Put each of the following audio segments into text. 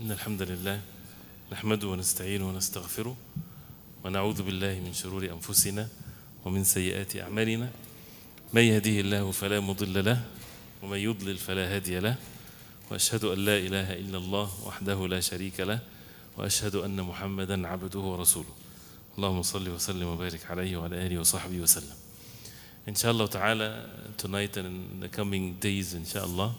إن الحمد لله نحمده ونستعينه ونستغفره ونعوذ بالله من شرور أنفسنا ومن سيئات أعمالنا من يهديه الله فلا مضل له ومن يضلل فلا هادي له وأشهد أن لا إله إلا الله وحده لا شريك له وأشهد أن محمدا عبده ورسوله اللهم صل وسلم وبارك عليه وعلى آله وصحبه وسلم إن شاء الله تعالى tonight and in the coming days, إن شاء الله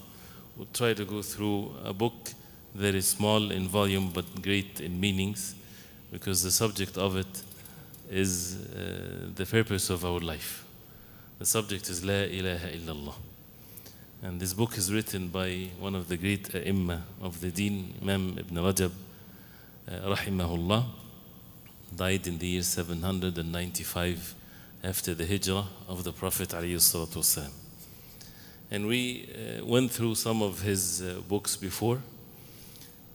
we'll try to go through a book very small in volume but great in meanings because the subject of it is uh, the purpose of our life. The subject is La ilaha illallah. And this book is written by one of the great ai of the deen, Imam Ibn Rajab, uh, rahimahullah, died in the year 795 after the hijrah of the Prophet والسلام. And we uh, went through some of his uh, books before,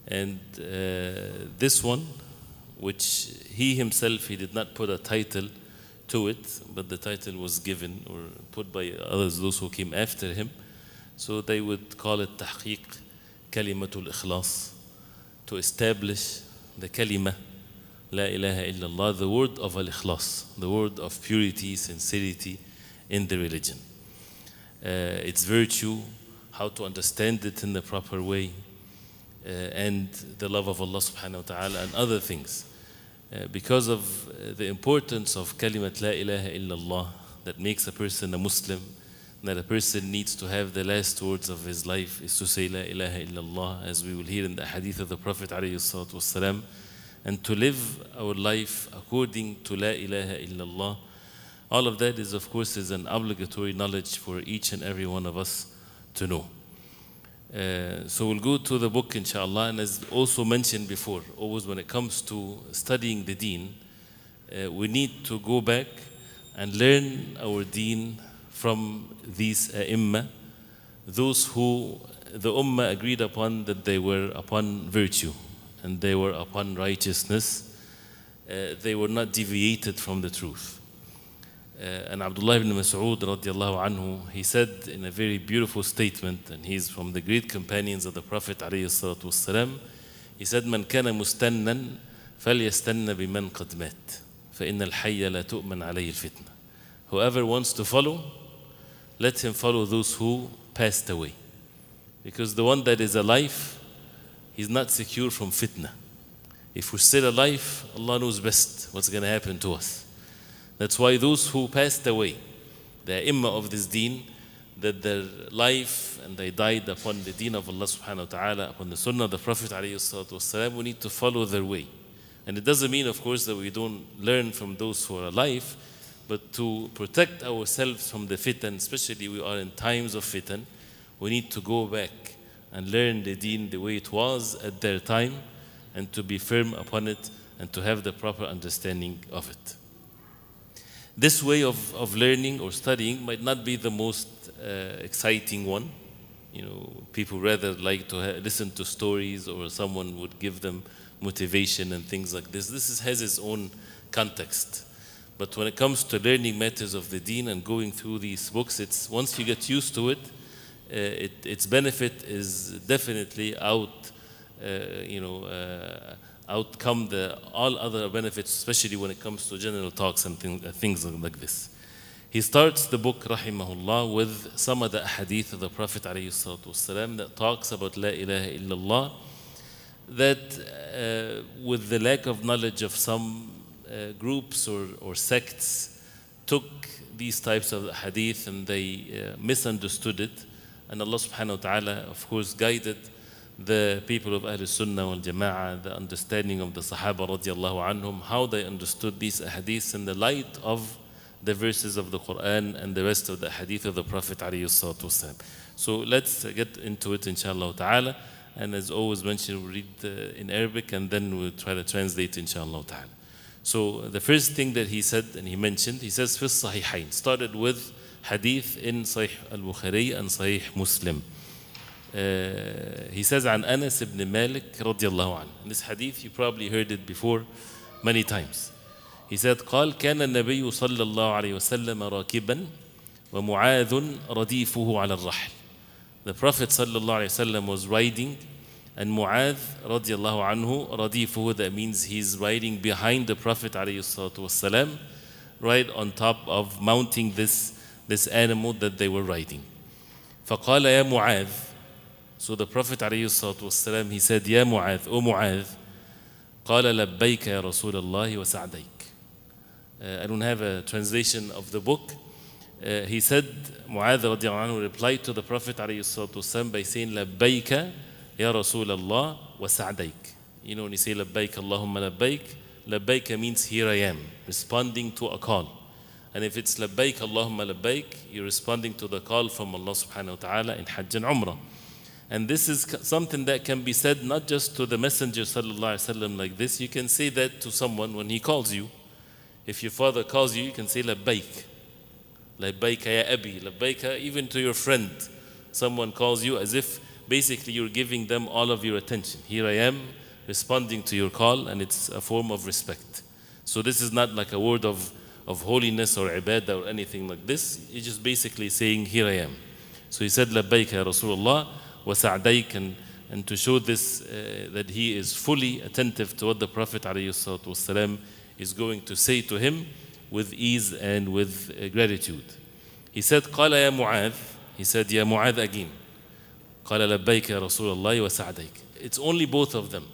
and uh, this one, which he himself, he did not put a title to it, but the title was given or put by others, those who came after him. So they would call it tahqiq kalimatul ikhlas, to establish the kalima, la ilaha illallah, the word of al-ikhlas, the word of purity, sincerity in the religion. Uh, its virtue, how to understand it in the proper way, uh, and the love of Allah subhanahu wa ta'ala and other things. Uh, because of uh, the importance of kalimat la ilaha illallah that makes a person a Muslim, that a person needs to have the last words of his life is to say la ilaha illallah as we will hear in the hadith of the Prophet alayhi and to live our life according to la ilaha illallah. All of that is of course is an obligatory knowledge for each and every one of us to know. Uh, so we'll go to the book inshallah and as also mentioned before always when it comes to studying the deen uh, we need to go back and learn our deen from these uh, imma, those who the ummah agreed upon that they were upon virtue and they were upon righteousness uh, they were not deviated from the truth uh, and Abdullah ibn Mas'ud radiallahu anhu, he said in a very beautiful statement, and he's from the great companions of the Prophet والسلام, he said, من كان مستنا فليستن بمن قد مات فإن الحي لا تؤمن عليه الفتنة Whoever wants to follow, let him follow those who passed away. Because the one that is alive, he's not secure from fitna. If we're still alive, Allah knows best what's going to happen to us. That's why those who passed away, the imma of this deen, that their life and they died upon the deen of Allah subhanahu wa ta'ala, upon the sunnah of the Prophet والسلام, we need to follow their way. And it doesn't mean, of course, that we don't learn from those who are alive, but to protect ourselves from the fitan, especially we are in times of fitan, we need to go back and learn the deen the way it was at their time and to be firm upon it and to have the proper understanding of it this way of, of learning or studying might not be the most uh, exciting one. You know, people rather like to listen to stories or someone would give them motivation and things like this. This is, has its own context. But when it comes to learning matters of the deen and going through these books, it's once you get used to it, uh, it its benefit is definitely out, uh, you know, uh, outcome the all other benefits, especially when it comes to general talks and uh, things like this. He starts the book, rahimahullah, with some of the hadith of the Prophet والسلام, that talks about La ilaha illallah, that uh, with the lack of knowledge of some uh, groups or, or sects took these types of hadith and they uh, misunderstood it. And Allah subhanahu wa ta'ala, of course, guided the people of Ahl Sunnah wal Jama'ah, the understanding of the Sahaba radiallahu anhum, how they understood these hadiths in the light of the verses of the Quran and the rest of the hadith of the Prophet So let's get into it inshallah ta'ala. And as always mentioned, we read uh, in Arabic and then we'll try to translate inshallah ta'ala. So the first thing that he said and he mentioned, he says, first, الصحيحين, started with hadith in Sahih al-Bukhari and Sahih Muslim. Uh, he says عن أنس بن مالك رضي الله عنه this hadith you probably heard it before many times he said قال كان النبي صلى الله عليه وسلم راكبا ومعاذ رديفه على الرحل the prophet صلى الله عليه وسلم was riding and Mu'adh رضي الله عنه رديفه that means he's riding behind the prophet عليه الصلاة والسلام right on top of mounting this this animal that they were riding فقال يا معاذ so the Prophet والسلام, he said, Ya Mu'adh, O Mu'adh, قال لبيك يا رسول الله وسعديك. I don't have a translation of the book. Uh, he said, Mu'adh عنه replied to the Prophet والسلام, by saying, لبيك يا رسول الله وسعديك. You know, when you say لبيك اللهم لبيك, لبيك means here I am, responding to a call. And if it's labbaik, Allahumma labbaik, you're responding to the call from Allah subhanahu wa ta'ala in Hajj and Umrah. And this is something that can be said not just to the Messenger وسلم, like this, you can say that to someone when he calls you. If your father calls you, you can say Labbaik. Labbaik ya Abi, Labbaik even to your friend. Someone calls you as if basically you're giving them all of your attention. Here I am responding to your call, and it's a form of respect. So this is not like a word of, of holiness or ibadah or anything like this. It's just basically saying, Here I am. So he said, Labbaik ya Rasulullah. وسعديك and, and to show this uh, that he is fully attentive to what the Prophet والسلام, is going to say to him with ease and with uh, gratitude. He said, قال يا معاذ He said, يا معاذ again. قال لبيك يا رسول الله وسعديك. It's only both of them.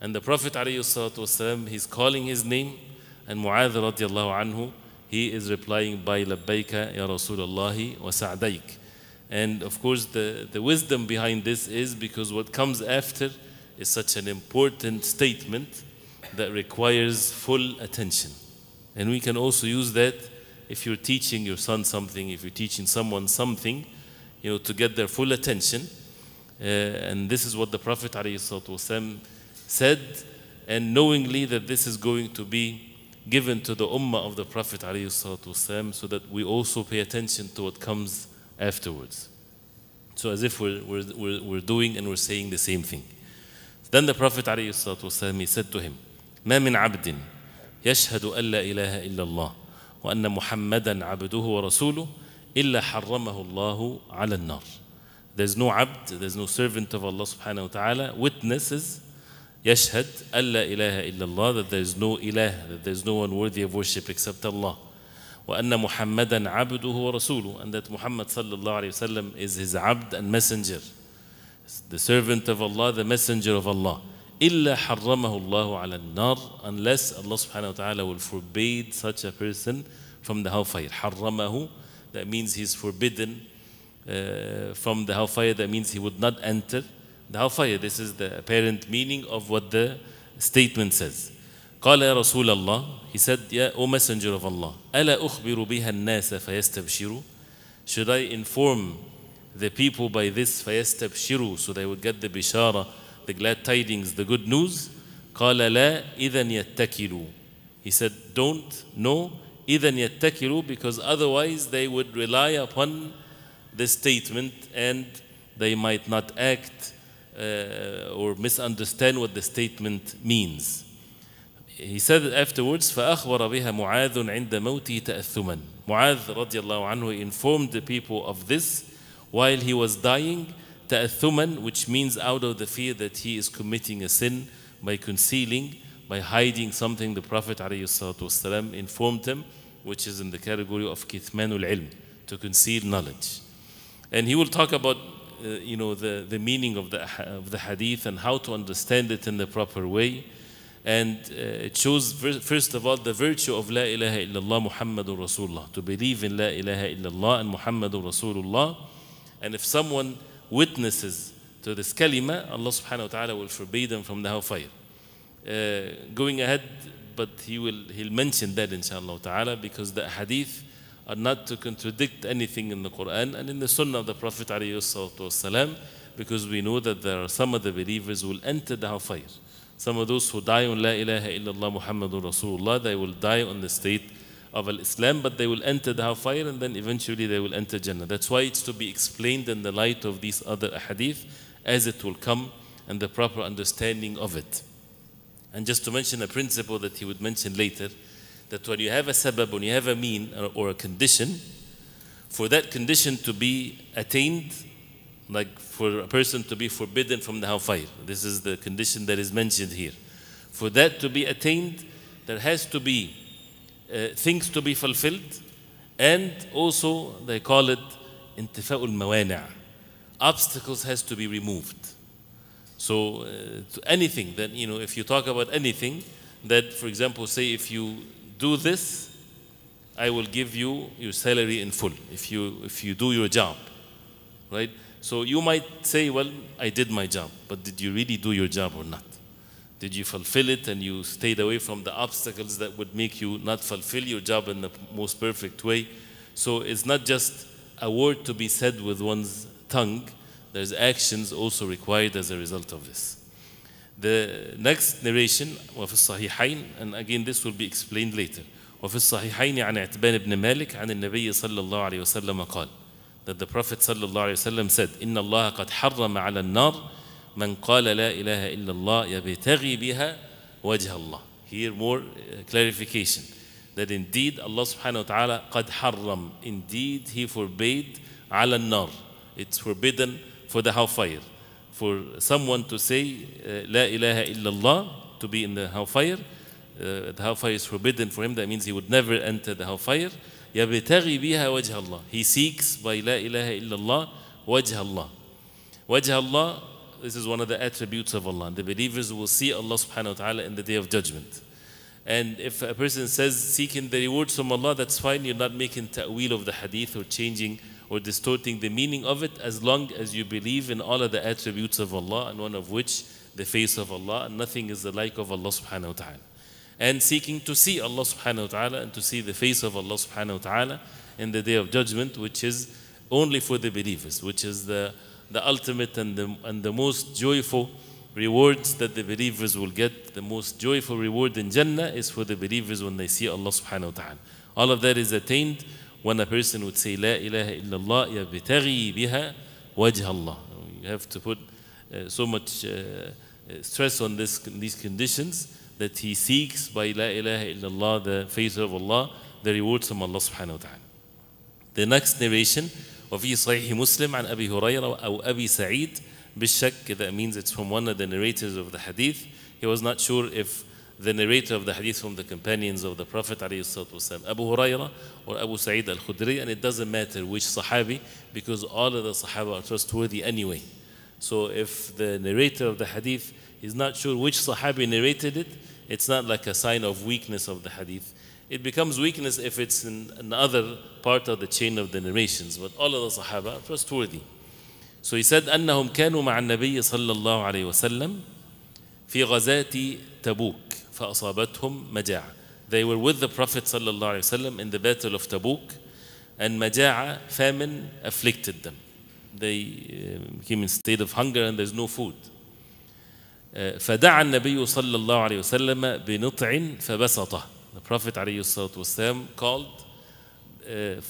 And the Prophet والسلام, he's calling his name and Mu'adh radiallahu anhu, he is replying by لبيك يا رسول الله وسعديك. And of course, the, the wisdom behind this is because what comes after is such an important statement that requires full attention. And we can also use that if you're teaching your son something, if you're teaching someone something, you know, to get their full attention. Uh, and this is what the Prophet ﷺ said, and knowingly that this is going to be given to the ummah of the Prophet ﷺ so that we also pay attention to what comes afterwards. So as if we're, we're, we're doing and we're saying the same thing. Then the Prophet والسلام, he said to him, ما من عبد يشهد أن لا إله إلا الله وأن محمدا عبده ورسوله إلا حرمه الله على النار. There's no عبد, there's no servant of Allah subhanahu wa ta'ala witnesses يشهد أن لا إله إلا الله that there's no إله, that there's no one worthy of worship except Allah. وأن محمدا عبده ورسوله and that Muhammad صلى الله عليه وسلم is his عبد and messenger the servant of Allah the messenger of Allah إلا حرمه الله على النار unless Allah سبحانه وتعالى will forbid such a person from the hellfire حرمه that means he's forbidden uh, from the hellfire that means he would not enter the hellfire this is the apparent meaning of what the statement says قال يا رسول الله he said يا O messenger of Allah ألا أخبر بها الناس فيستبشروا should I inform the people by this فيستبشروا so they would get the bishara the glad tidings the good news قال لا إذا يتكلوا he said don't know إذا يتكلوا because otherwise they would rely upon this statement and they might not act uh, or misunderstand what the statement means he said afterwards فأخبر بها معاذ عند موته تأثما Mu'adh رضي الله عنه informed the people of this while he was dying تأثما which means out of the fear that he is committing a sin by concealing by hiding something the Prophet والسلام, informed him which is in the category of كثمان العلم to conceal knowledge and he will talk about uh, you know the, the meaning of the, of the hadith and how to understand it in the proper way and uh, chose first of all the virtue of La ilaha illallah Muhammadur Rasulullah, to believe in La ilaha illallah and Muhammadur Rasulullah. And if someone witnesses to this kalima, Allah subhanahu wa ta'ala will forbid them from the hellfire. Uh, going ahead, but he will he'll mention that inshallah ta'ala because the hadith are not to contradict anything in the Quran and in the Sunnah of the Prophet والسلام, because we know that there are some of the believers will enter the hellfire. Some of those who die on La ilaha illallah Muhammadur Rasulullah, they will die on the state of Islam, but they will enter the hellfire and then eventually they will enter Jannah. That's why it's to be explained in the light of these other hadith as it will come and the proper understanding of it. And just to mention a principle that he would mention later, that when you have a sabab, when you have a mean or, or a condition, for that condition to be attained, like for a person to be forbidden from the hellfire. This is the condition that is mentioned here. For that to be attained, there has to be uh, things to be fulfilled, and also they call it intifa'ul mawani' obstacles has to be removed. So uh, anything that you know, if you talk about anything that, for example, say if you do this, I will give you your salary in full. If you if you do your job, right? So you might say, well, I did my job, but did you really do your job or not? Did you fulfill it and you stayed away from the obstacles that would make you not fulfill your job in the most perfect way? So it's not just a word to be said with one's tongue, there's actions also required as a result of this. The next narration, وفي الصحيحين, and again this will be explained later. وفي الصحيحين عن عتبان بن مالك عن النبي صلى الله عليه وسلم قال that the Prophet وسلم, said, إن الله قد حرم على النار من قال لا إله إلا الله يبتغي بها وجه الله. Here more clarification that indeed Allah subhanahu wa ta'ala قد حرم. Indeed he forbade على النار. It's forbidden for the hellfire. For someone to say لا إله إلا الله to be in the hellfire. Uh, the hellfire is forbidden for him. That means he would never enter the hellfire. يبتغي بها وجه الله he seeks by لا إله إلا الله وجه الله وجه الله this is one of the attributes of Allah the believers will see Allah subhanahu wa ta'ala in the day of judgment and if a person says seeking the rewards from Allah that's fine you're not making ta'wil of the hadith or changing or distorting the meaning of it as long as you believe in all of the attributes of Allah and one of which the face of Allah and nothing is the like of Allah subhanahu wa ta'ala and seeking to see Allah subhanahu wa ta'ala and to see the face of Allah subhanahu wa ta'ala in the day of judgment, which is only for the believers, which is the, the ultimate and the, and the most joyful rewards that the believers will get. The most joyful reward in Jannah is for the believers when they see Allah subhanahu wa ta'ala. All of that is attained when a person would say, La ilaha illallah yabtaghi biha wajh Allah. You have to put uh, so much uh, stress on this, these conditions that he seeks by La ilaha illallah, the favor of Allah, the rewards from Allah subhanahu wa ta'ala. The next narration وفي صحيح مسلم عن أبي هريرة أو أبي سعيد بالشك that means it's from one of the narrators of the hadith he was not sure if the narrator of the hadith from the companions of the Prophet والسلام, Abu Huraira or Abu Sa'id al-Khudri and it doesn't matter which Sahabi because all of the Sahaba are trustworthy anyway so if the narrator of the hadith He's not sure which Sahabi narrated it. It's not like a sign of weakness of the hadith. It becomes weakness if it's in another part of the chain of the narrations. But all of the Sahaba are trustworthy. So he said, أنهم كانوا مع النبي صلى الله عليه وسلم في غزاة تبوك فأصابتهم مجاعة. They were with the Prophet صلى الله عليه وسلم in the battle of Tabuk and مجاعة famine, afflicted them. They um, came in state of hunger and there's no food. فدعا النبي صلى الله عليه وسلم بنطع فبسطه The Prophet عليه الصلاة والسلام called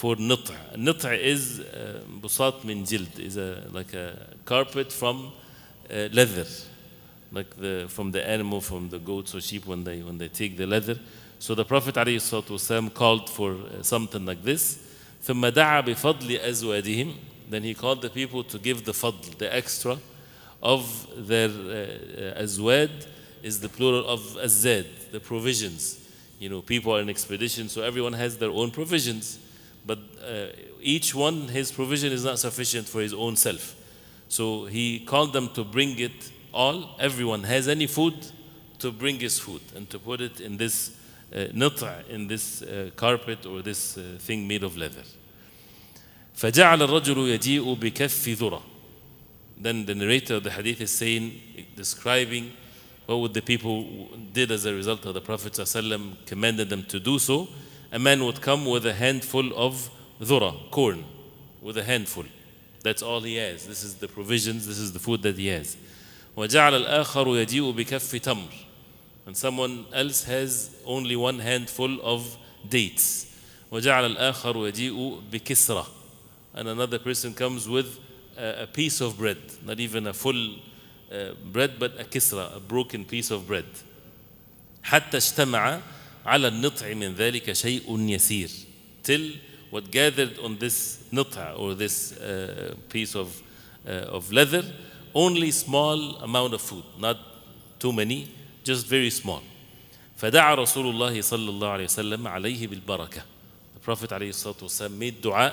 for نطع نطع is بساط من جلد is a, like a carpet from leather like the, from the animal from the goats or sheep when they when they take the leather so the Prophet عليه الصلاة والسلام called for something like this ثم دعا بفضل أزواجهم then he called the people to give the فضل the extra of their uh, uh, azwad is the plural of azad, the provisions. You know, people are in expedition, so everyone has their own provisions, but uh, each one, his provision is not sufficient for his own self. So he called them to bring it all, everyone has any food, to bring his food and to put it in this uh, in this uh, carpet or this uh, thing made of leather. فجعل الرجل يجيء بكف ذرة then the narrator of the hadith is saying, describing what would the people did as a result of the Prophet ﷺ commanded them to do so. A man would come with a handful of dhura, corn, with a handful. That's all he has. This is the provisions, this is the food that he has. And someone else has only one handful of dates. And another person comes with a, piece of bread, not even a full uh, bread, but a kisra, a broken piece of bread. حتى اجتمع على النطع من ذلك شيء till what gathered on this nut'a or this uh, piece of, uh, of leather only small amount of food not too many just very small فدعا رسول الله صلى الله عليه وسلم عليه بالبركة the Prophet عليه الصلاة والسلام made dua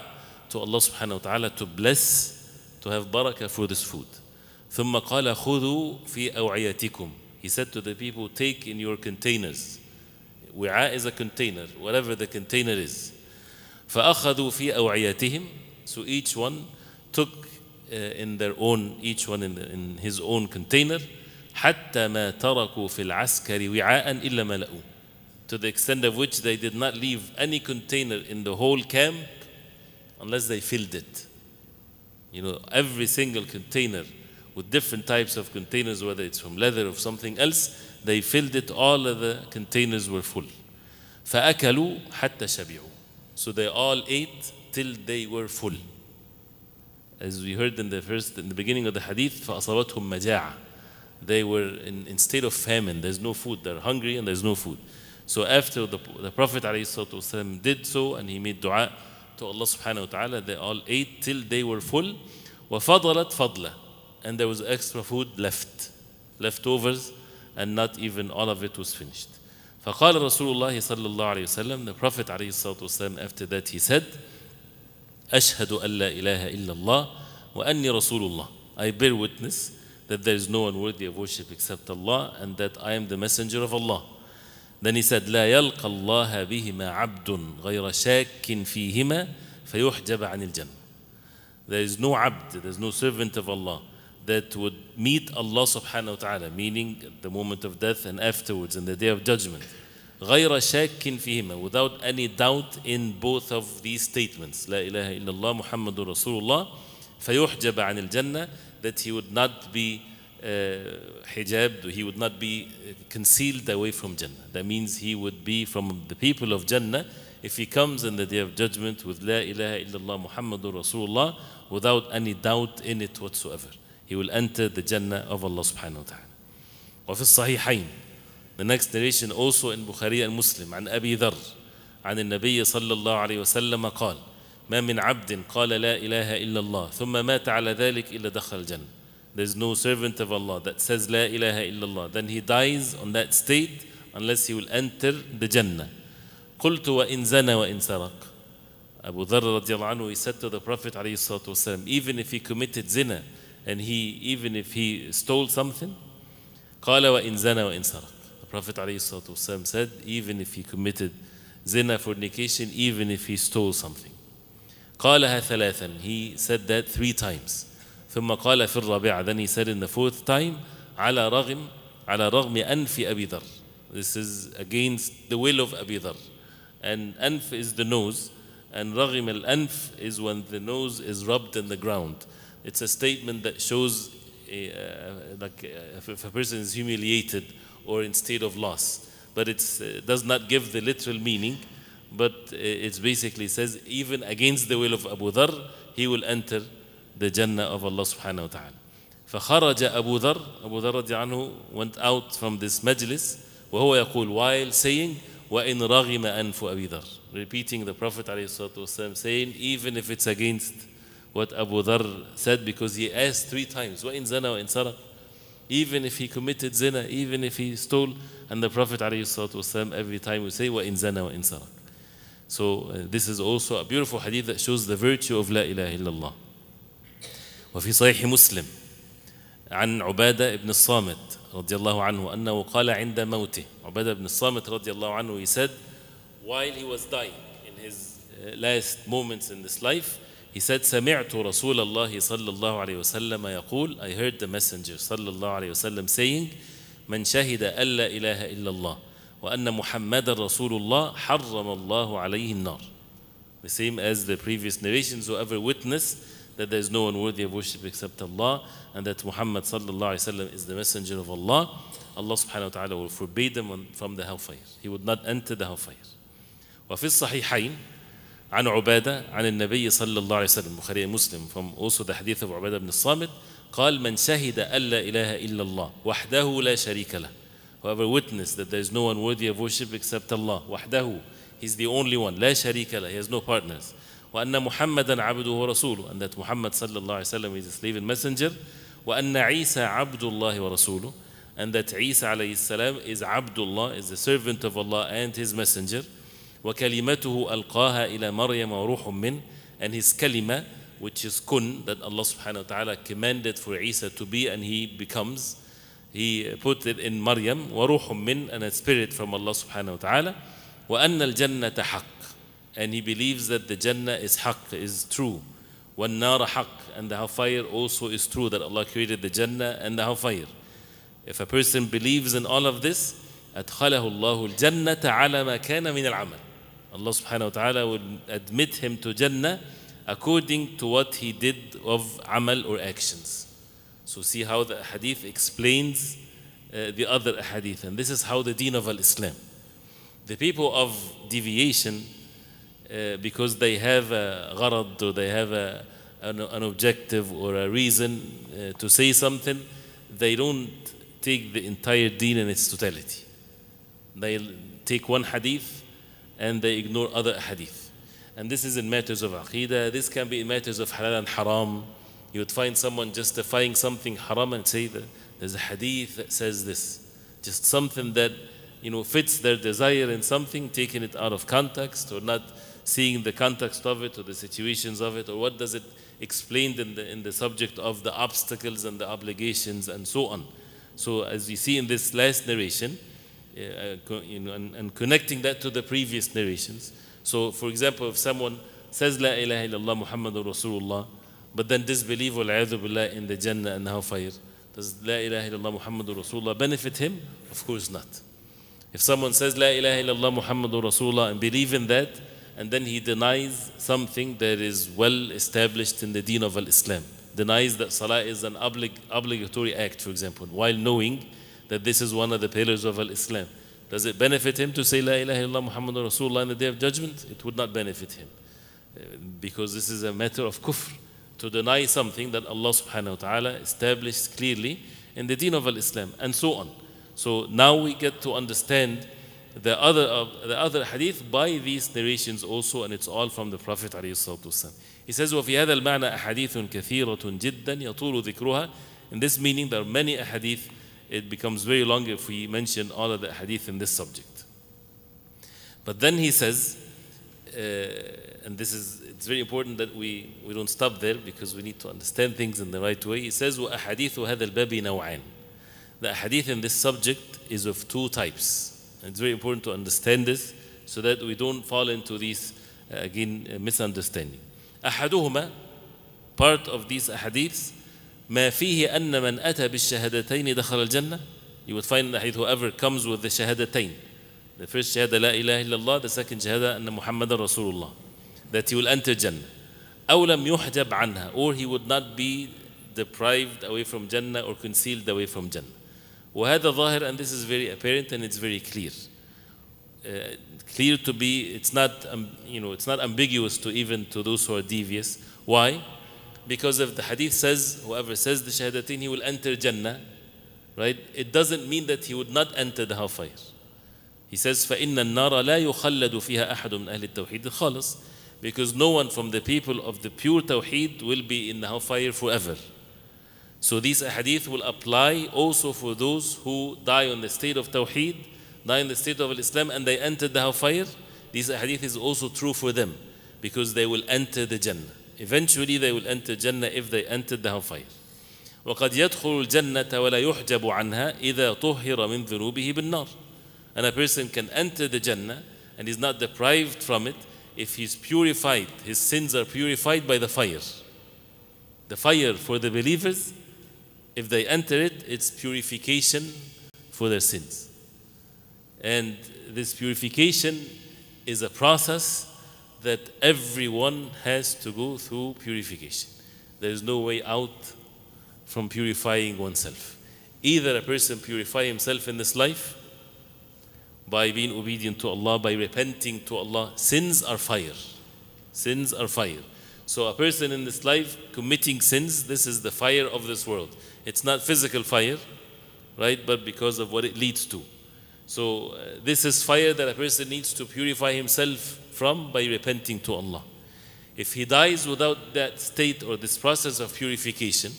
to Allah subhanahu wa ta'ala to bless to have barakah for this food. ثم قال خذوا في أوعيتكم He said to the people, take in your containers. وعاء is a container, whatever the container is. فأخذوا في أوعيتهم So each one took uh, in their own, each one in, the, in his own container. حتى ما تركوا في العسكر وعاء إلا ملأوه To the extent of which they did not leave any container in the whole camp unless they filled it. You know, every single container with different types of containers, whether it's from leather or something else, they filled it, all of the containers were full. فأكلوا حتى شبعوا. So they all ate till they were full. As we heard in the first, in the beginning of the hadith, فأصابتهم مجاعة. They were in, in state of famine. There's no food. They're hungry and there's no food. So after the, the Prophet ﷺ did so and he made dua to Allah subhanahu wa ta'ala, they all ate till they were full. وَفَضَلَتْ فَضْلَةً And there was extra food left, leftovers, and not even all of it was finished. فقال رسول الله صلى الله عليه وسلم, the Prophet عليه الصلاة والسلام, after that he said, أشهد أن لا إله إلا الله وأني رسول الله. I bear witness that there is no one worthy of worship except Allah and that I am the messenger of Allah. دنسد لا يلقى الله بهما عبد غير شاك فيهما فيحجب عن الجنة There is no عبد there is no servant of Allah that would meet Allah subhanahu wa ta'ala, meaning at the moment of death and afterwards in the day of judgment. غير شاك فيهما without any doubt in both of these statements لا إله إلا الله محمد رسول الله فيحجب عن الجنة that he would not be hijab, he would not be concealed away from Jannah. That means he would be from the people of Jannah if he comes in the day of judgment with La ilaha illallah Muhammadur Rasulullah without any doubt in it whatsoever. He will enter the Jannah of Allah subhanahu wa ta'ala. وفي الصحيحين The next narration also in Bukhari and Muslim عن أبي ذر عن النبي صلى الله عليه وسلم قال ما من عبد قال لا إله إلا الله ثم مات على ذلك إلا دخل الجنة There's no servant of Allah that says La ilaha illallah. Then he dies on that state unless he will enter the Jannah. قلت وإن زنى وإن سرق Abu Dharr radiallahu anhu, he said to the Prophet والسلام, even if he committed zina and he even if he stole something, قال وإن زنى وإن سرق The Prophet والسلام, said even if he committed zina fornication, even if he stole something. قالها ثلاثا He said that three times. ثم قال في الرابعة then he said in the fourth time على رغم على رغم أنف أبي ذر this is against the will of أبي ذر and أنف is the nose and رغم الأنف is when the nose is rubbed in the ground it's a statement that shows uh, like if, if a person is humiliated or in state of loss but it uh, does not give the literal meaning but it basically says even against the will of Abu Dhar he will enter the Jannah of Allah subhanahu wa ta'ala. فخرج أبو ذر أبو ذر رضي عنه went out from this majlis وهو يقول while saying وإن رغم أنف أبي ذر repeating the Prophet عليه الصلاة والسلام saying even if it's against what Abu Dhar said because he asked three times وإن زنا وإن سرق even if he committed zina even if he stole and the Prophet عليه الصلاة والسلام every time would say وإن زنا وإن سرق so uh, this is also a beautiful hadith that shows the virtue of La ilaha illallah وفي صحيح مسلم عن عبادة بن الصامت رضي الله عنه أنه قال عند موته عبادة بن الصامت رضي الله عنه he said while he was dying in his uh, last moments in this life he said سمعت رسول الله صلى الله عليه وسلم يقول I heard the messenger صلى الله عليه وسلم saying من شهد أن لا إله إلا الله وأن محمد رسول الله حرم الله عليه النار the same as the previous narrations whoever witnessed that there is no one worthy of worship except Allah, and that Muhammad sallallahu alaihi wasallam is the messenger of Allah, Allah subhanahu wa ta'ala will forbid them from the hellfire. He would not enter the hellfire. وفي الصحيحين عن عبادة عن النبي صلى الله عليه وسلم بخاري مسلم from also the hadith of عبادة بن الصامت قال من شهد أن لا إله إلا الله وحده لا شريك له whoever witnessed that there is no one worthy of worship except Allah وحده He's the only one لا شريك له He has no partners وأن محمدا عبده ورسوله أن محمد صلى الله عليه وسلم is a slave and messenger وأن عيسى عبد الله ورسوله and that عيسى عليه السلام is الله is the servant of Allah and his messenger وكلمته ألقاها إلى مريم وروح من and his kalima which is kun that Allah subhanahu wa ta'ala commanded for Isa to be and he becomes he put it in مريم وروح من and a spirit from Allah subhanahu wa ta'ala وأن الجنة حق and he believes that the Jannah is haqq, is true. when nar haqq, and the hellfire also is true, that Allah created the Jannah and the hellfire. If a person believes in all of this, أدخله الله الجنة على ما كان من العمل. Allah subhanahu wa ta'ala will admit him to Jannah according to what he did of amal or actions. So see how the hadith explains uh, the other hadith. And this is how the deen of al-Islam. The people of deviation, uh, because they have a gharad or they have a, an, an objective or a reason uh, to say something, they don't take the entire deen in its totality. They take one hadith and they ignore other hadith. And this is in matters of aqidah, this can be in matters of halal and haram. You would find someone justifying something haram and say that there's a hadith that says this. Just something that you know fits their desire in something, taking it out of context or not seeing the context of it or the situations of it or what does it explain in the, in the subject of the obstacles and the obligations and so on. So as we see in this last narration, uh, uh you know, and, and, connecting that to the previous narrations. So for example, if someone says La ilaha illallah Muhammadur Rasulullah, but then disbelieve billah in the Jannah and hellfire, does La ilaha illallah Muhammadur Rasulullah benefit him? Of course not. If someone says La ilaha illallah Muhammadur Rasulullah and believe in that, and then he denies something that is well established in the deen of al-Islam. Denies that salah is an oblig obligatory act, for example, while knowing that this is one of the pillars of al-Islam. Does it benefit him to say La ilaha illallah Muhammadur Rasulullah in the day of judgment? It would not benefit him. Uh, because this is a matter of kufr. To deny something that Allah subhanahu wa ta'ala established clearly in the deen of al-Islam and so on. So now we get to understand the other, uh, the other hadith by these narrations also, and it's all from the Prophet ﷺ. He says, وَفِي هَذَا الْمَعْنَى أَحَادِيثٌ كَثِيرَةٌ جِدًّا يَطُولُ ذِكْرُهَا In this meaning, there are many hadiths; It becomes very long if we mention all of the hadith in this subject. But then he says, uh, and this is it's very important that we, we don't stop there because we need to understand things in the right way. He says, وَأَحَادِيثُ هَذَا الْبَابِ نَوْعَانِ The hadith in this subject is of two types. It's very important to understand this so that we don't fall into these, uh, again, uh, misunderstanding. أحدهما part of these hadiths ما فيه أن من أتى بالشهادتين دخل الجنة you would find that the hadith whoever comes with the shahadatain the first shahada لا إله إلا الله the second shahada أن محمد رسول الله that he will enter Jannah أو لم يحجب عنها or he would not be deprived away from Jannah or concealed away from Jannah وهذا ظاهر and this is very apparent and it's very clear. Uh, clear to be, it's not, um, you know, it's not ambiguous to even to those who are devious. Why? Because if the hadith says, whoever says the shahadatin, he will enter Jannah, right? It doesn't mean that he would not enter the hellfire. He says, فَإِنَّ النَّارَ لَا يُخَلَّدُ فِيهَا أَحَدٌ مِنْ أَهْلِ التَّوْحِيدِ خالص because no one from the people of the pure Tawheed will be in the hellfire forever. So these hadith will apply also for those who die on the state of Tawheed, die in the state of Islam, and they enter the Hellfire. These hadith is also true for them because they will enter the Jannah. Eventually they will enter Jannah if they entered the Hellfire. وقد يدخل الجنة ولا يحجب عنها إذا طهر من ذنوبه بالنار. And a person can enter the Jannah and is not deprived from it if he's purified, his sins are purified by the fire. The fire for the believers if they enter it, it's purification for their sins. And this purification is a process that everyone has to go through purification. There is no way out from purifying oneself. Either a person purify himself in this life by being obedient to Allah, by repenting to Allah. Sins are fire. Sins are fire. So a person in this life committing sins, this is the fire of this world. It's not physical fire, right? But because of what it leads to. So uh, this is fire that a person needs to purify himself from by repenting to Allah. If he dies without that state or this process of purification,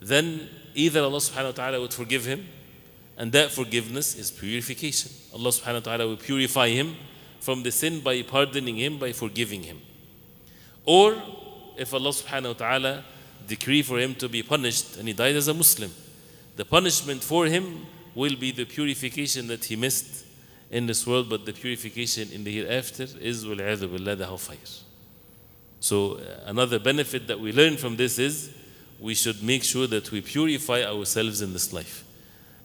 then either Allah subhanahu wa ta'ala would forgive him, and that forgiveness is purification. Allah subhanahu wa ta'ala will purify him from the sin by pardoning him, by forgiving him. Or if Allah subhanahu wa ta'ala decree for him to be punished and he died as a Muslim, the punishment for him will be the purification that he missed in this world, but the purification in the hereafter is will بِاللَّهِ the hellfire. So uh, another benefit that we learn from this is we should make sure that we purify ourselves in this life.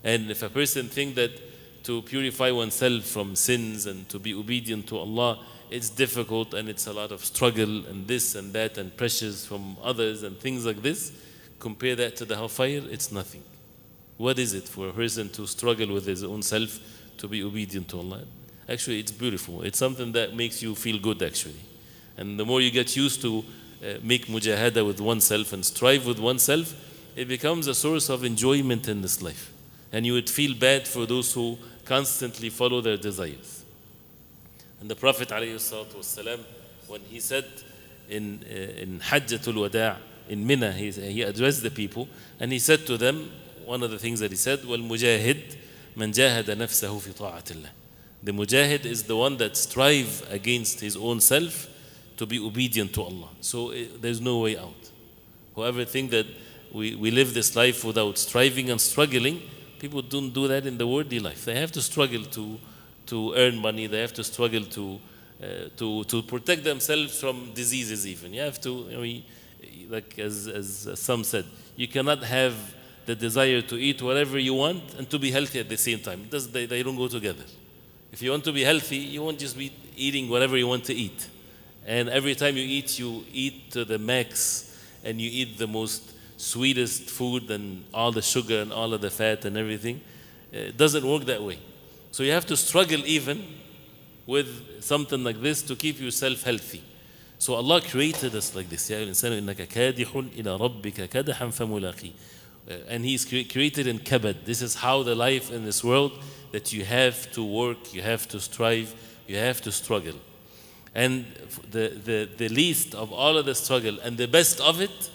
And if a person thinks that to purify oneself from sins and to be obedient to Allah it's difficult and it's a lot of struggle and this and that and pressures from others and things like this. Compare that to the hellfire, it's nothing. What is it for a person to struggle with his own self to be obedient to Allah? Actually, it's beautiful. It's something that makes you feel good, actually. And the more you get used to uh, make mujahada with oneself and strive with oneself, it becomes a source of enjoyment in this life. And you would feel bad for those who constantly follow their desires. And the Prophet والسلام, when he said in, uh, in Hajjatul Wada' in Mina, he, he addressed the people and he said to them, one of the things that he said, well, Mujahid man jahada فِي طَاعَةِ ta'atillah. The mujahid is the one that strive against his own self to be obedient to Allah. So uh, there's no way out. Whoever think that we, we live this life without striving and struggling, people don't do that in the worldly life. They have to struggle to to earn money. They have to struggle to, uh, to, to protect themselves from diseases even. You have to, I mean, like as, as some said, you cannot have the desire to eat whatever you want and to be healthy at the same time. Does, they, they don't go together. If you want to be healthy, you won't just be eating whatever you want to eat. And every time you eat, you eat to the max and you eat the most sweetest food and all the sugar and all of the fat and everything. Uh, it doesn't work that way. So you have to struggle even with something like this to keep yourself healthy. So Allah created us like this. Uh, and He's is created in kabad. This is how the life in this world that you have to work, you have to strive, you have to struggle. And the, the, the least of all of the struggle and the best of it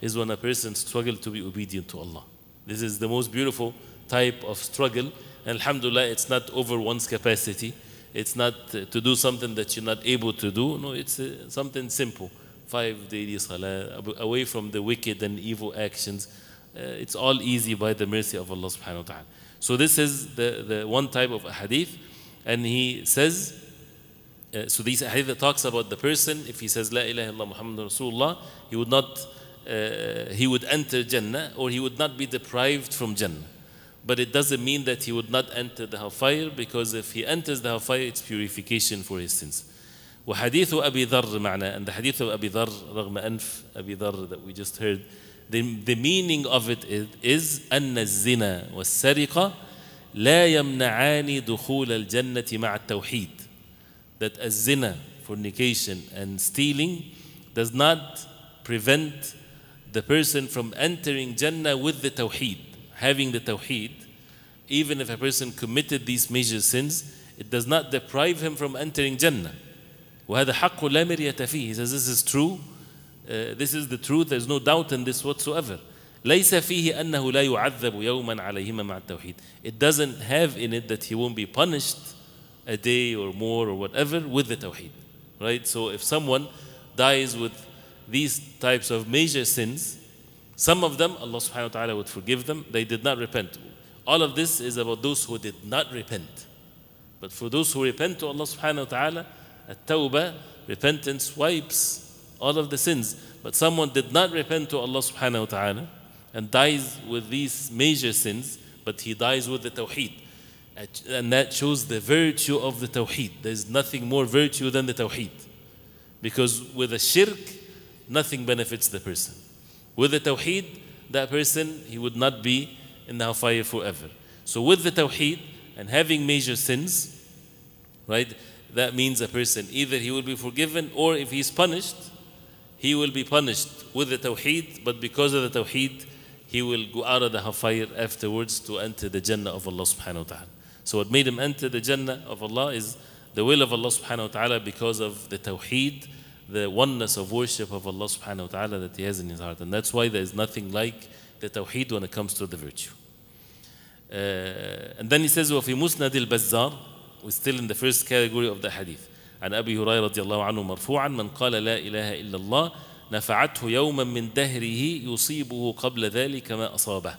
is when a person struggles to be obedient to Allah. This is the most beautiful type of struggle and alhamdulillah, it's not over one's capacity. It's not uh, to do something that you're not able to do. No, it's uh, something simple. Five daily salah, away from the wicked and evil actions. Uh, it's all easy by the mercy of Allah subhanahu wa ta'ala. So this is the, the one type of hadith. And he says, uh, so this hadith talks about the person, if he says, La ilaha illallah Muhammad Rasulullah, he would not, uh, he would enter Jannah or he would not be deprived from Jannah but it doesn't mean that he would not enter the hellfire because if he enters the hellfire, it's purification for his sins. وحديث أبي ذر معنى and the hadith of Abi Dharr رغم أنف Abi Dharr that we just heard the, the meaning of it is, is أن الزنا والسرقة لا يمنعان دخول الجنة مع التوحيد that a zina fornication and stealing does not prevent the person from entering Jannah with the tawheed having the tawheed, even if a person committed these major sins, it does not deprive him from entering Jannah. وَهَذَا حَقُّ لَا مِرْيَةَ فِيهِ He says this is true, uh, this is the truth, there is no doubt in this whatsoever. لَيْسَ فِيهِ أَنَّهُ لَا يُعَذَّبُ يَوْمًا عَلَيْهِمَا مَعَ التَّوْحِيد It doesn't have in it that he won't be punished a day or more or whatever with the tawheed. Right? So if someone dies with these types of major sins, some of them, Allah subhanahu wa ta'ala would forgive them. They did not repent. All of this is about those who did not repent. But for those who repent to Allah subhanahu wa ta'ala, at tawbah, repentance wipes all of the sins. But someone did not repent to Allah subhanahu wa ta'ala and dies with these major sins, but he dies with the tawheed. And that shows the virtue of the tawheed. There's nothing more virtue than the tawheed. Because with a shirk, nothing benefits the person. With the tawheed, that person, he would not be in the hellfire forever. So with the tawheed and having major sins, right, that means a person either he will be forgiven or if he's punished, he will be punished with the tawheed, but because of the tawheed, he will go out of the hellfire afterwards to enter the Jannah of Allah subhanahu wa ta'ala. So what made him enter the Jannah of Allah is the will of Allah subhanahu wa ta'ala because of the tawheed the oneness of worship of Allah subhanahu wa ta'ala that He has in His heart. And that's why there is nothing like the tawheed when it comes to the virtue. Uh, and then he says, وفي مسند البزار we're still in the first category of the hadith. عن أبي هريرة رضي الله عنه مرفوعا من قال لا إله إلا الله نفعته يوما من دهره يصيبه قبل ذلك ما أصابه.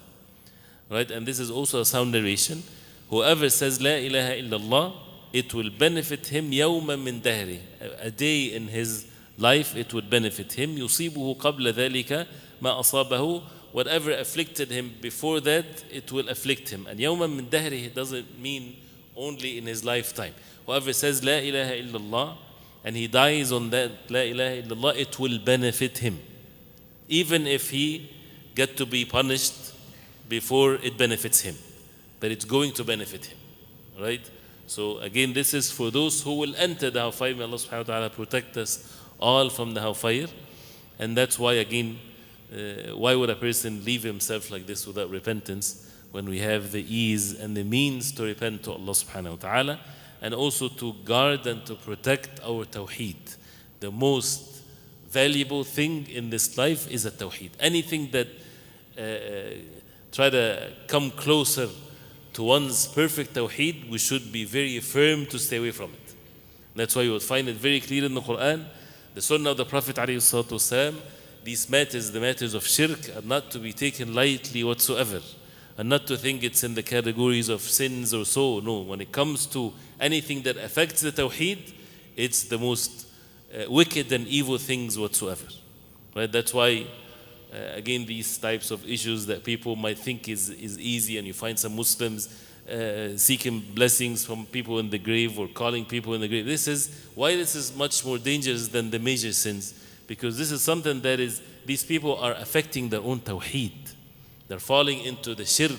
Right? And this is also a sound narration. Whoever says لا إله إلا الله, it will benefit him يوما من دهره. A day in his life, it would benefit him. يصيبه قبل ذلك ما أصابه whatever afflicted him before that, it will afflict him. And يوما من دهره doesn't mean only in his lifetime. Whoever says لا إله إلا الله and he dies on that لا إله إلا الله, it will benefit him. Even if he get to be punished before it benefits him. But it's going to benefit him. Right? So again, this is for those who will enter the hellfire. May Allah subhanahu wa ta'ala protect us all from the hellfire. And that's why, again, uh, why would a person leave himself like this without repentance when we have the ease and the means to repent to Allah subhanahu wa ta'ala and also to guard and to protect our tawheed. The most valuable thing in this life is a tawheed. Anything that uh, uh try to come closer to one's perfect tawheed, we should be very firm to stay away from it. That's why you would find it very clear in the Quran the sunnah of the Prophet والسلام, these matters, the matters of shirk, are not to be taken lightly whatsoever. And not to think it's in the categories of sins or so. No, when it comes to anything that affects the tawheed, it's the most uh, wicked and evil things whatsoever. Right? That's why uh, again these types of issues that people might think is, is easy and you find some Muslims uh, seeking blessings from people in the grave or calling people in the grave. This is why this is much more dangerous than the major sins, because this is something that is, these people are affecting their own tawheed. They're falling into the shirk,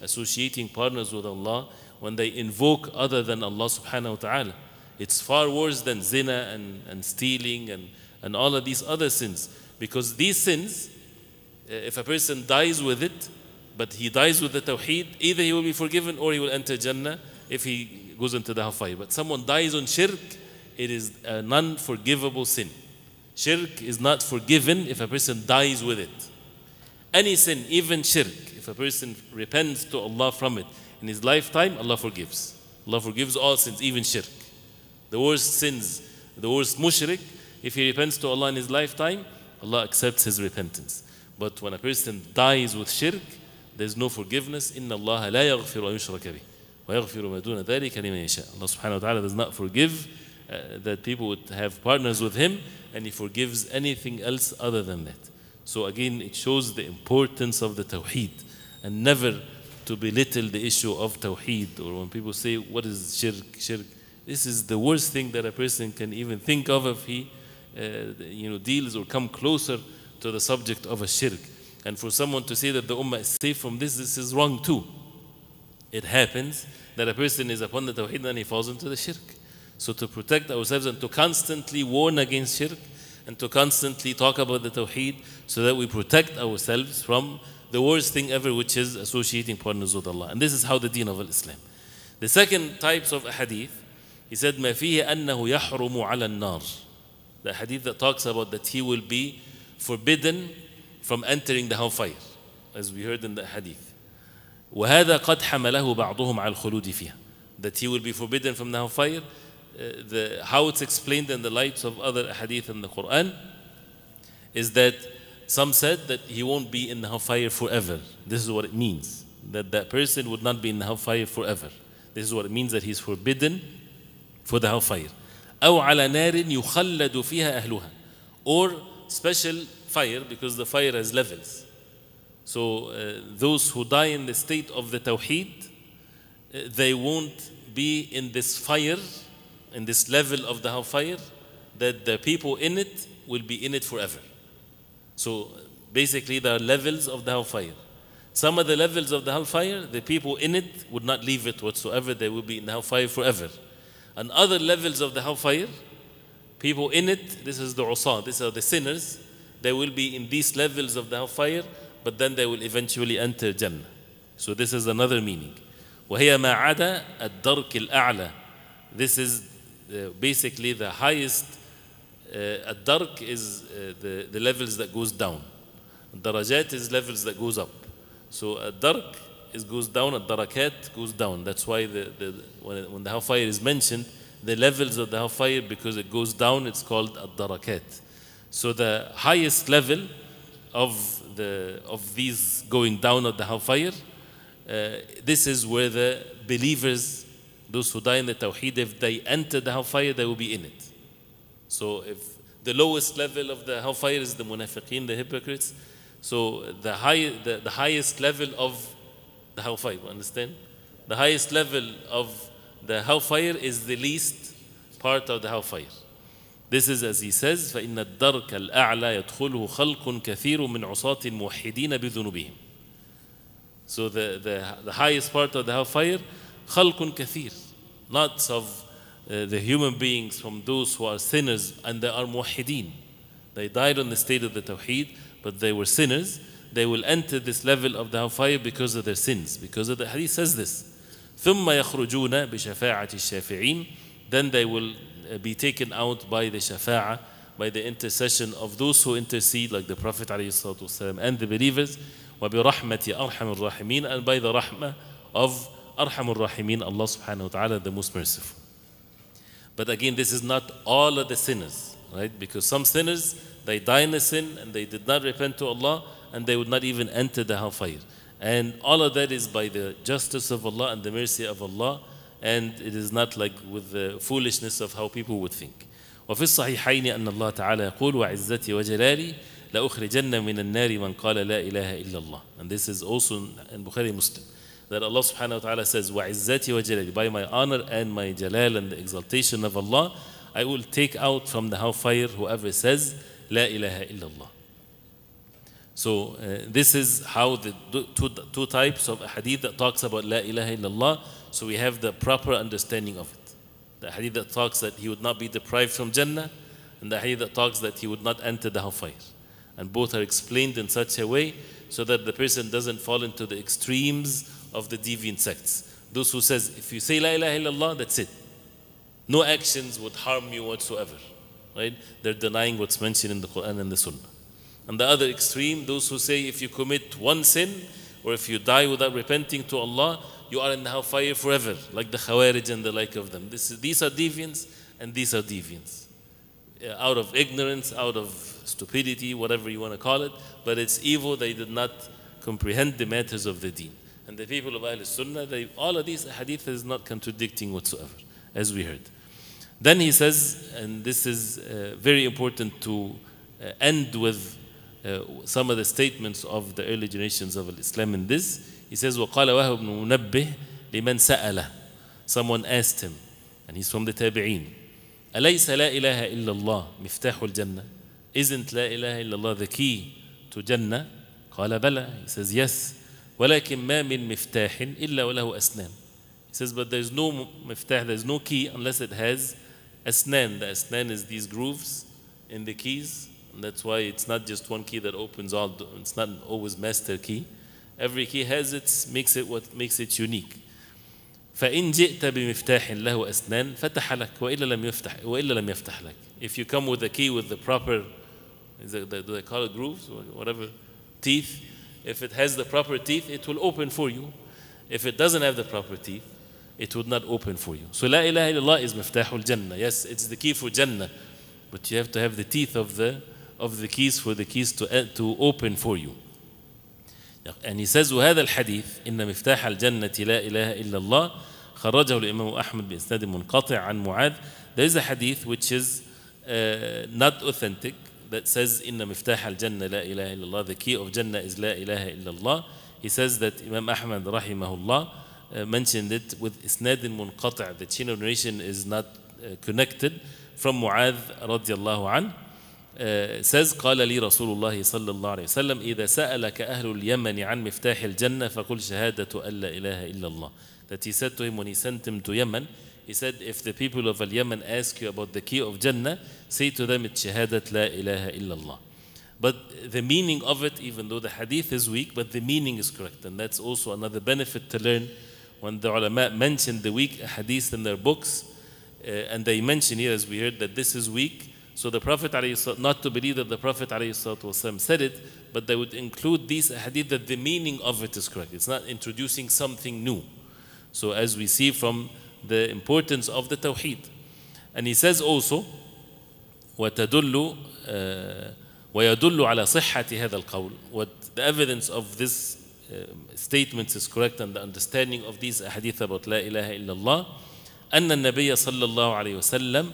associating partners with Allah when they invoke other than Allah subhanahu wa ta'ala. It's far worse than zina and, and stealing and, and all of these other sins, because these sins, uh, if a person dies with it, but he dies with the tawheed, either he will be forgiven or he will enter Jannah if he goes into the hellfire. But someone dies on shirk, it is a non-forgivable sin. Shirk is not forgiven if a person dies with it. Any sin, even shirk, if a person repents to Allah from it in his lifetime, Allah forgives. Allah forgives all sins, even shirk. The worst sins, the worst mushrik, if he repents to Allah in his lifetime, Allah accepts his repentance. But when a person dies with shirk, there is no forgiveness. Inna Allah la yaghfiru أن يشرك به ويغفر ما دون ذلك لمن Allah subhanahu wa ta'ala does not forgive uh, that people would have partners with him and he forgives anything else other than that. So again, it shows the importance of the tawheed and never to belittle the issue of tawheed or when people say, what is shirk, shirk? This is the worst thing that a person can even think of if he uh, you know, deals or come closer to the subject of a shirk. And for someone to say that the ummah is safe from this, this is wrong too. It happens that a person is upon the tawheed and he falls into the shirk. So to protect ourselves and to constantly warn against shirk and to constantly talk about the tawheed so that we protect ourselves from the worst thing ever, which is associating partners with Allah. And this is how the deen of Islam. The second types of hadith, he said, ما فيه أنه يحرم على النار. The hadith that talks about that he will be forbidden from entering the hellfire as we heard in the hadith وهذا قد حمله بعضهم على الخلود فيها that he will be forbidden from the hellfire uh, the, how it's explained in the lights of other hadith in the Quran is that some said that he won't be in the hellfire forever this is what it means that that person would not be in the hellfire forever this is what it means that he's forbidden for the hellfire أو على نار يخلد فيها أهلها or special fire because the fire has levels. So uh, those who die in the state of the Tawheed, uh, they won't be in this fire, in this level of the fire, that the people in it will be in it forever. So basically there are levels of the fire. Some of the levels of the fire, the people in it would not leave it whatsoever, they will be in the fire forever. And other levels of the fire, people in it, this is the usah, these are the sinners, they will be in these levels of the fire, but then they will eventually enter Jannah. So this is another meaning. This is uh, basically the highest. Uh, الدرك is uh, the, the levels that goes down. Darajat is levels that goes up. So الدرك is goes down, Ad-darakat goes down. That's why the, the, when, when the hellfire is mentioned, the levels of the hellfire, because it goes down, it's called ad-darakat. So the highest level of, the, of these going down of the hellfire, uh, this is where the believers, those who die in the Tawheed, if they enter the hellfire, they will be in it. So if the lowest level of the hellfire is the munafiqeen, the hypocrites, so the, high, the, the highest level of the hellfire, understand? The highest level of the hellfire is the least part of the hellfire. This is as he says فإن الدرك الأعلى يدخله خلق كثير من عصاة الموحدين بذنوبهم. So the, the, the highest part of the hellfire خلق كثير lots of uh, the human beings from those who are sinners and they are موحدين. They died on the state of the tawheed but they were sinners. They will enter this level of the hellfire because of their sins because of the hadith says this. ثم يخرجون بشفاعة الشافعين then they will Uh, be taken out by the shafa'ah, by the intercession of those who intercede, like the Prophet والسلام, and the believers, وَبِرَحْمَةِ al الرَّحِمِينَ and by the rahmah of al rahimin, Allah subhanahu wa ta'ala, the most merciful. But again, this is not all of the sinners, right? Because some sinners, they die in a sin and they did not repent to Allah and they would not even enter the hellfire. And all of that is by the justice of Allah and the mercy of Allah and it is not like with the foolishness of how people would think وفي الصحيحين أن الله تعالى يقول وعزتي وجلالي لأخرجن من النار من قال لا إله إلا الله and this is also in Bukhari Muslim that Allah subhanahu wa ta'ala says وعزتي وجلالي by my honor and my jalal and the exaltation of Allah I will take out from the hellfire whoever says لا إله إلا الله So uh, this is how the two, two types of hadith that talks about La ilaha illallah So we have the proper understanding of it. The hadith that talks that he would not be deprived from Jannah and the hadith that talks that he would not enter the hellfire. And both are explained in such a way so that the person doesn't fall into the extremes of the deviant sects. Those who says, if you say la ilaha illallah, that's it. No actions would harm you whatsoever. Right? They're denying what's mentioned in the Quran and the Sunnah. And the other extreme, those who say if you commit one sin or if you die without repenting to Allah, you are in the hellfire forever, like the Khawarij and the like of them. This, these are deviants and these are deviants. Out of ignorance, out of stupidity, whatever you want to call it, but it's evil, they did not comprehend the matters of the deen. And the people of Ahl Sunnah, they, all of these hadith is not contradicting whatsoever, as we heard. Then he says, and this is uh, very important to uh, end with uh, some of the statements of the early generations of Islam in this. He says, وَقَالَ وَهُوَ بْنُ مُنَبِّهِ لِمَنْ سَأَلَهُ Someone asked him, and he's from the Tabi'in. أَلَيْسَ لَا إِلَهَ إِلَّا اللَّهِ مِفْتَاحُ الْجَنَّةِ Isn't la إلا الله the key to Jannah? قال بلى. He says, yes. ولكن ما من مفتاح إلا وله أسنان. He says, but there's no there's no key unless it has asnan. The asnan is these grooves in the keys. And that's why it's not just one key that opens all, it's not always master key every key has its makes it what makes it unique فإن جئت بمفتاح له أسنان فتح لك وإلا لم يفتح وإلا لم يفتح لك if you come with a key with the proper do they call it grooves or whatever teeth if it has the proper teeth it will open for you if it doesn't have the proper teeth it would not open for you so لا إله إلا الله is مفتاح الجنة yes it's the key for Jannah but you have to have the teeth of the of the keys for the keys to, to open for you أنساز يعني هذا الحديث إن مفتاح الجنة لا إله إلا الله خرجه الإمام أحمد بإسناد منقطع عن معاذ there is a hadith which is uh, not authentic that says إن مفتاح الجنة لا إله إلا الله the key of جنة is لا إله إلا الله he says that Imam Ahmad رحمه الله uh, mentioned it with إسناد منقطع the chain of narration is not uh, connected from معاذ رضي الله عنه ساز قال لي رسول الله صلى الله عليه وسلم إذا سألك أهل اليمن عن مفتاح الجنة فقل شهادة أن لا إله إلا الله That he said to him when he sent him to Yemen He said if the people of Yemen ask you about the key of Jannah Say to them it's شهادة لا إله إلا الله But the meaning of it even though the hadith is weak But the meaning is correct And that's also another benefit to learn When the ulama mentioned the weak hadith in their books uh, And they mention here as we heard that this is weak So the Prophet not to believe that the Prophet said it, but they would include these hadith that the meaning of it is correct. It's not introducing something new. So as we see from the importance of the Tawheed. And he says also, وتدل ويدل على صحة هذا القول. What the evidence of this um, statements is correct and the understanding of these hadith about la ilaha illallah, الله أن النبي صلى الله عليه وسلم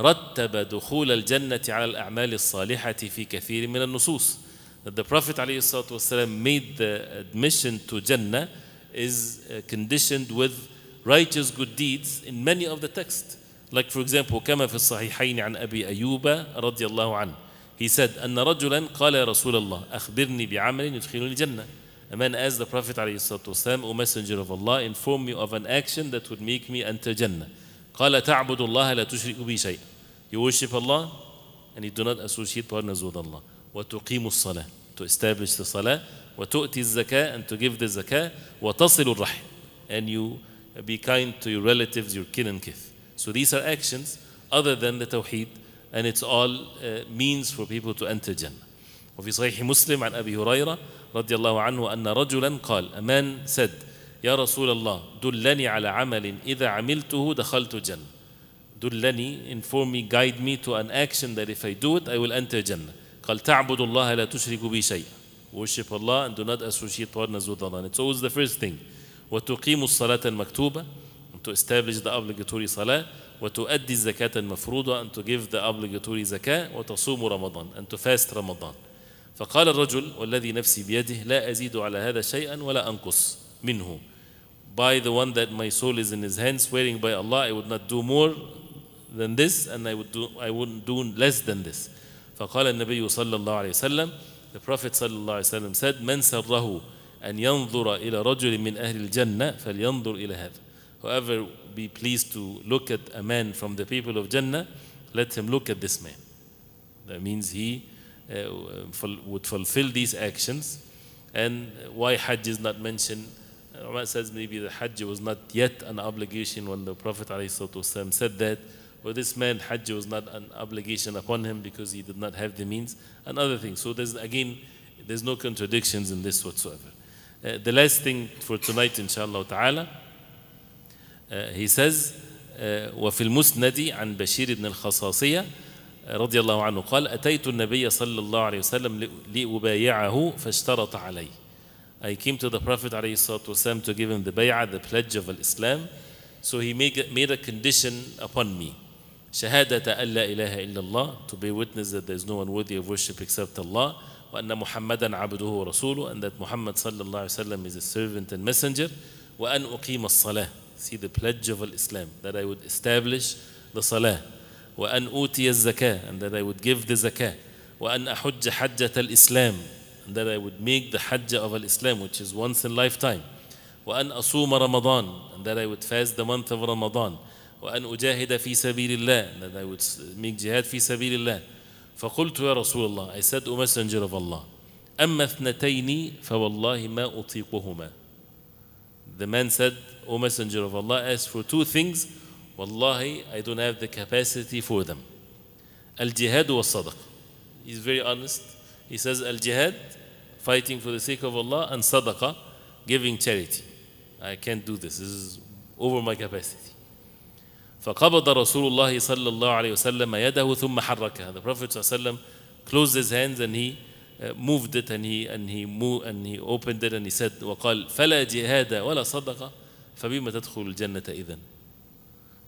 رتب دخول الجنة على الأعمال الصالحة في كثير من النصوص that the Prophet عليه والسلام, made the admission to Jannah is conditioned with righteous good deeds in many of the texts. Like for example, كما في الصحيحين عن أبي أيوب رضي الله عنه. He said, أن رجلا قال يا رسول الله أخبرني بعمل يدخلني الجنة. A man asked the Prophet عليه والسلام, O Messenger of Allah, inform me of an action that would make me enter Jannah. قال تعبد الله لا تشرك به شيئا You worship Allah and you do not associate partners with Allah. وتقيم الصلاة to establish the صلاة وتؤتي الزكاة and to give the زكاة وتصل الرحم and you be kind to your relatives, your kin and kith. So these are actions other than the tawheed and it's all uh, means for people to enter Jannah. وفي صحيح مسلم عن أبي هريرة رضي الله عنه أن رجلا قال a man said يا رسول الله دلني على عمل إذا عملته دخلت جنة دلني inform me guide me to an action that if I do it I will enter جنة قال تعبد الله لا تشرك بي شيئا worship Allah and do not associate partners with Allah it's always the first thing وتقيم الصلاة المكتوبة to establish the obligatory صلاة وتؤدي الزكاة المفروضة and to give the obligatory زكاة وتصوم رمضان and to fast رمضان فقال الرجل والذي نفسي بيده لا أزيد على هذا شيئا ولا أنقص منه by the one that my soul is in his hand, swearing by Allah, I would not do more than this, and I, would do, I wouldn't do less than this. فقال النبي صلى الله عليه وسلم The Prophet صلى الله عليه وسلم said, من سره أن ينظر إلى رجل من أهل الجنة فلينظر إلى هذا Whoever be pleased to look at a man from the people of Jannah, let him look at this man. That means he uh, would fulfill these actions. And why Hajj is not mentioned Umar says maybe the Hajj was not yet an obligation when the Prophet said that. Or this man, Hajj was not an obligation upon him because he did not have the means and other things. So there's again, there's no contradictions in this whatsoever. Uh, the last thing for tonight, inshallah ta'ala, uh, he says, وفي المسند عن بشير بن الخصاصية رضي الله عنه قال أتيت النبي صلى الله عليه وسلم لأبايعه فاشترط عليه I came to the Prophet والسلام, to give him the bay'ah, the pledge of Islam. So he made, made a condition upon me. Shahadata an ilaha illallah, to be witness that there is no one worthy of worship except Allah. وأن Muhammadan عبده rasuluh" and that Muhammad صلى is a servant and messenger "wa وأن أقيم salaah see the pledge of Islam that I would establish the salah وأن أوتي zakah and that I would give the zakah "wa وأن أحج al-Islam." that I would make the Hajj of Islam, which is once in lifetime. وأن أصوم رمضان and that I would fast the month of Ramadan. وأن أجاهد في سبيل الله that I would make jihad في سبيل الله. فقلت يا رسول الله I said O messenger of Allah أما اثنتين فوالله ما أطيقهما The man said O messenger of Allah as for two things Wallahi I don't have the capacity for them Al-jihad wa sadaq He's very honest He says, Al jihad, fighting for the sake of Allah, and sadaqah, giving charity. I can't do this. This is over my capacity. فقبض رسول الله صلى الله عليه وسلم يده ثم حركها. The Prophet صلى الله عليه وسلم closed his hands and he moved it and he and he moved and he opened it and he said وقال فلا جهاد ولا صدقة فبما تدخل الجنة إذن.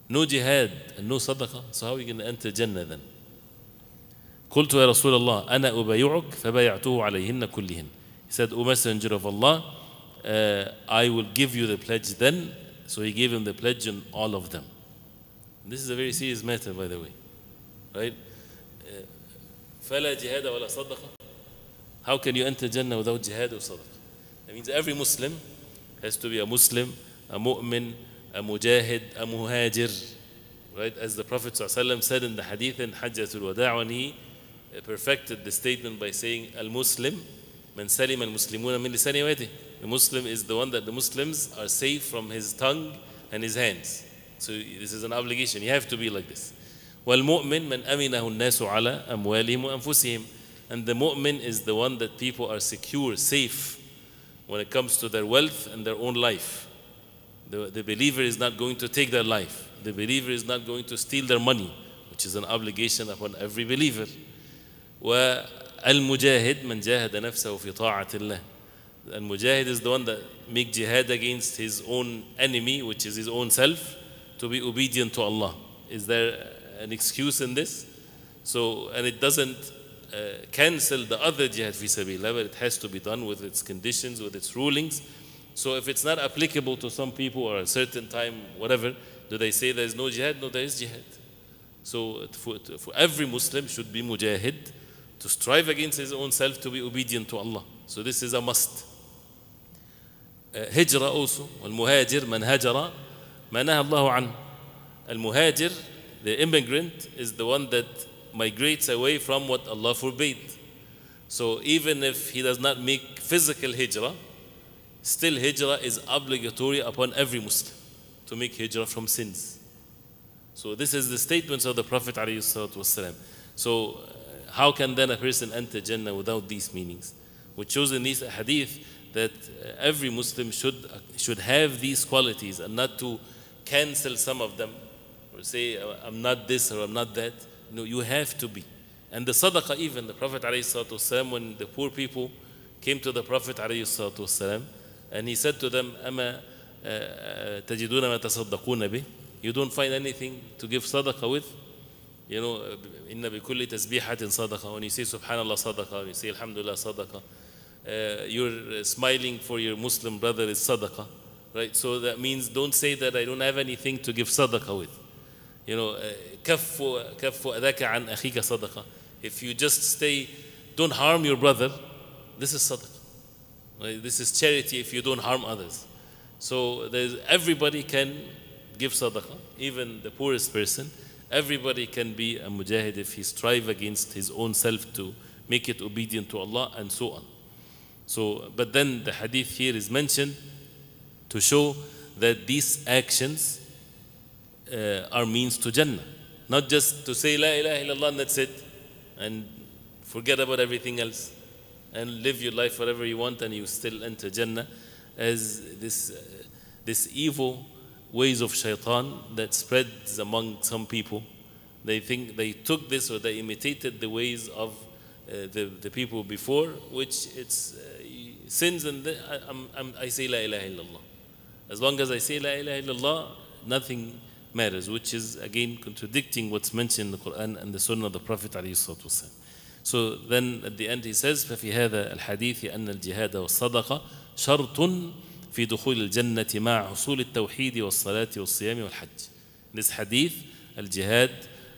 No jihad and no صدقة so how are you going to enter Jannah then? قلت يا رسول الله أنا أبايعك فبايعته عليهن كلهن He said, O Messenger of Allah, uh, I will give you the pledge then. So he gave him the pledge on all of them. This is a very serious matter, by the way. Right? فلا جهاد ولا صدقة. How can you enter Jannah without jihad or صدقة? That means every Muslim has to be a Muslim, a mu'min, a mujahid, a muhajir. Right? As the Prophet ﷺ said in the hadith in Hajjatul Wada'a when he perfected the statement by saying, Al Muslim, man salim al Muslimuna min lisani The Muslim is the one that the Muslims are safe from his tongue and his hands. So this is an obligation. You have to be like this. والمؤمن من أمنه الناس على أموالهم amfusim, and the mu'min is the one that people are secure, safe when it comes to their wealth and their own life. The, the believer is not going to take their life. The believer is not going to steal their money, which is an obligation upon every believer. والمجاهد من جاهد نفسه في طاعة الله المجاهد is the one that make jihad against his own enemy which is his own self to be obedient to Allah is there an excuse in this so and it doesn't uh, cancel the other jihad fi sabilillah but it has to be done with its conditions with its rulings so if it's not applicable to some people or a certain time whatever do they say there is no jihad no there is jihad so for, for every muslim should be mujahid to strive against his own self to be obedient to Allah. So this is a must. Uh, hijrah also, al-muhajir, man hajara, manaha Allahu an. Al-muhajir, the immigrant, is the one that migrates away from what Allah forbade. So even if he does not make physical hijrah, still hijrah is obligatory upon every Muslim to make hijrah from sins. So this is the statements of the Prophet ﷺ. So how can then a person enter Jannah without these meanings? we chose in these hadith that uh, every Muslim should, uh, should have these qualities and not to cancel some of them or say, uh, I'm not this or I'm not that. No, you have to be. And the sadaqah, even the Prophet والسلام, when the poor people came to the Prophet والسلام, and he said to them, Ama tajiduna ma tasaddaquna You don't find anything to give sadaqah with? you know, إن بكل تسبيحة صدقة. When you say Subhanallah صدقة, when you say Alhamdulillah صدقة, uh, you're smiling for your Muslim brother is صدقة, right? So that means don't say that I don't have anything to give صدقة with. You know, uh, كف كف أذاك عن أخيك صدقة. If you just stay, don't harm your brother, this is صدقة. Right? This is charity if you don't harm others. So everybody can give sadaqah, even the poorest person. Everybody can be a mujahid if he strive against his own self to make it obedient to Allah and so on. So, but then the hadith here is mentioned to show that these actions uh, are means to Jannah. Not just to say La ilaha illallah and that's it and forget about everything else and live your life whatever you want and you still enter Jannah as this, uh, this evil ways of shaitan that spreads among some people. They think they took this or they imitated the ways of uh, the, the people before, which it's uh, sins and the, I, I'm, i say la ilaha illallah. As long as I say la ilaha illallah, nothing matters, which is again contradicting what's mentioned in the Quran and the Sunnah of the Prophet ﷺ. So then at the end he says, فَفِي هَذَا الْحَدِيثِ أَنَّ الْجِهَادَ وَالصَّدَقَةَ شَرْطٌ في دخول الجنة مع حصول التوحيد والصلاة والصيام والحج. This hadith, al-jihad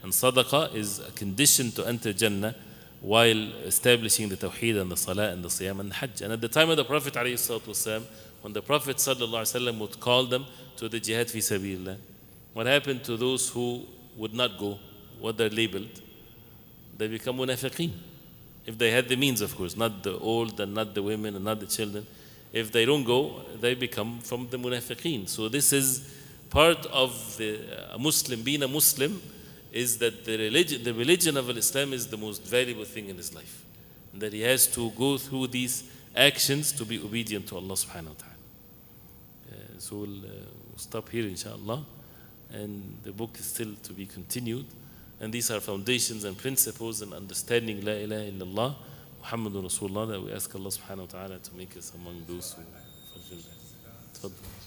and sadaqah is a condition to enter Jannah while establishing the توحيد and the salah and the siyam and the hajj. And at the time of the Prophet والسلام, when the Prophet وسلم, would call them to the jihad fi sabilillah, what happened to those who would not go, what they're labeled? They become munafiqeen. If they had the means, of course, not the old and not the women and not the children. If they don't go, they become from the munafiqeen. So this is part of the uh, Muslim, being a Muslim, is that the religion, the religion of Islam is the most valuable thing in his life. And that he has to go through these actions to be obedient to Allah subhanahu wa ta'ala. Uh, so we'll, uh, stop here inshallah. And the book is still to be continued. And these are foundations and principles and understanding La ilaha illallah. محمد رسول الله that we ask Allah subhanahu wa ta'ala to make us among those who fulfill that. تفضل.